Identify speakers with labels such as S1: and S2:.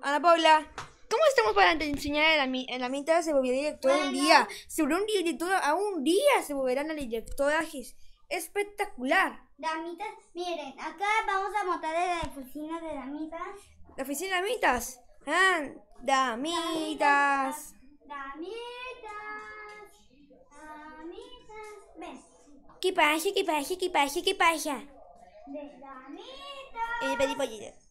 S1: Ana Paula, ¿cómo estamos para enseñar en la mitad se volverá directora un día? Seguro volverá un todo un día, se volverán a directora espectacular. Damitas, miren, acá vamos a montar la oficina de Damitas. ¿La oficina de Damitas? Ah, Damitas.
S2: Damitas.
S3: Damitas. Ven. ¿Qué pasa? ¿Qué pasa?
S4: ¿Qué pasa? ¿Qué pasa?
S5: De Damitas.
S4: pedí eh, pollito.